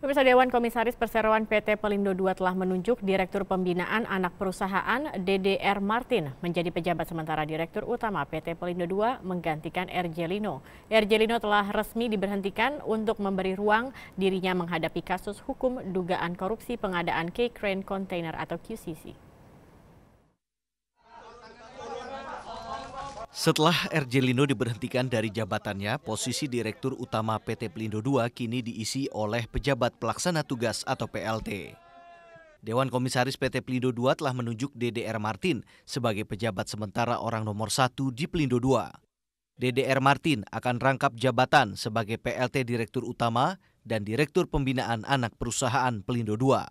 Pemirsa Dewan Komisaris Perseroan PT Pelindo II telah menunjuk Direktur Pembinaan Anak Perusahaan DDR Martin menjadi pejabat sementara Direktur Utama PT Pelindo II menggantikan Erjelino. Erjelino telah resmi diberhentikan untuk memberi ruang dirinya menghadapi kasus hukum dugaan korupsi pengadaan K-Crane Container atau QCC. Setelah RJ Lindo diberhentikan dari jabatannya, posisi Direktur Utama PT Pelindo II kini diisi oleh pejabat pelaksana tugas atau PLT. Dewan Komisaris PT Pelindo II telah menunjuk DDR Martin sebagai pejabat sementara orang nomor satu di Pelindo II. DDR Martin akan rangkap jabatan sebagai PLT Direktur Utama dan Direktur Pembinaan Anak Perusahaan Pelindo II.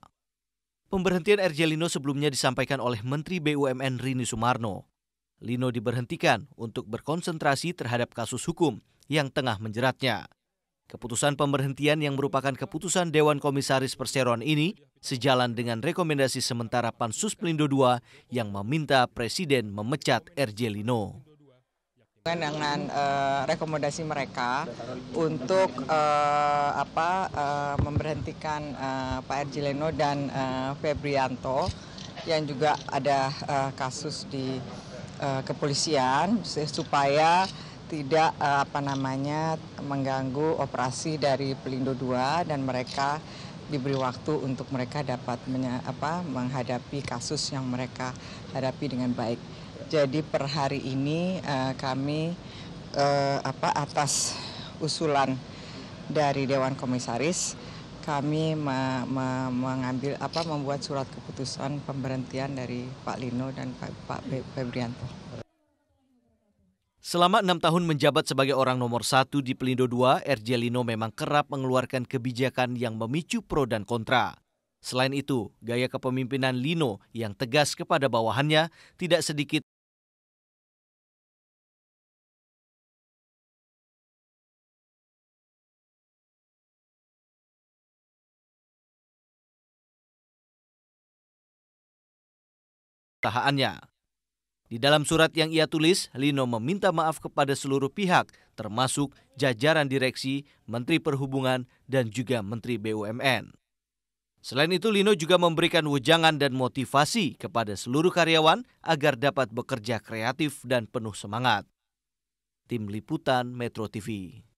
Pemberhentian Erjelino sebelumnya disampaikan oleh Menteri BUMN Rini Sumarno. Lino diberhentikan untuk berkonsentrasi terhadap kasus hukum yang tengah menjeratnya. Keputusan pemberhentian yang merupakan keputusan Dewan Komisaris Perseroan ini sejalan dengan rekomendasi sementara Pansus Pelindo II yang meminta Presiden memecat RJ Lino dengan uh, rekomendasi mereka untuk uh, apa uh, memberhentikan uh, Pak RJ Lino dan uh, Febrianto yang juga ada uh, kasus di Eh, kepolisian supaya tidak eh, apa namanya mengganggu operasi dari Pelindo II dan mereka diberi waktu untuk mereka dapat menye, apa, menghadapi kasus yang mereka hadapi dengan baik. Jadi per hari ini uh, kami uh, apa atas usulan dari Dewan Komisaris kami me, me, mengambil apa membuat surat keputusan pemberhentian dari Pak Lino dan Pak, Pak Febrianto. Selama enam tahun menjabat sebagai orang nomor satu di Pelindo II, RJ Lino memang kerap mengeluarkan kebijakan yang memicu pro dan kontra. Selain itu, gaya kepemimpinan Lino yang tegas kepada bawahannya tidak sedikit tahaannya. Di dalam surat yang ia tulis, Lino meminta maaf kepada seluruh pihak, termasuk jajaran direksi, Menteri Perhubungan, dan juga Menteri BUMN. Selain itu, Lino juga memberikan wejangan dan motivasi kepada seluruh karyawan agar dapat bekerja kreatif dan penuh semangat. Tim Liputan Metro TV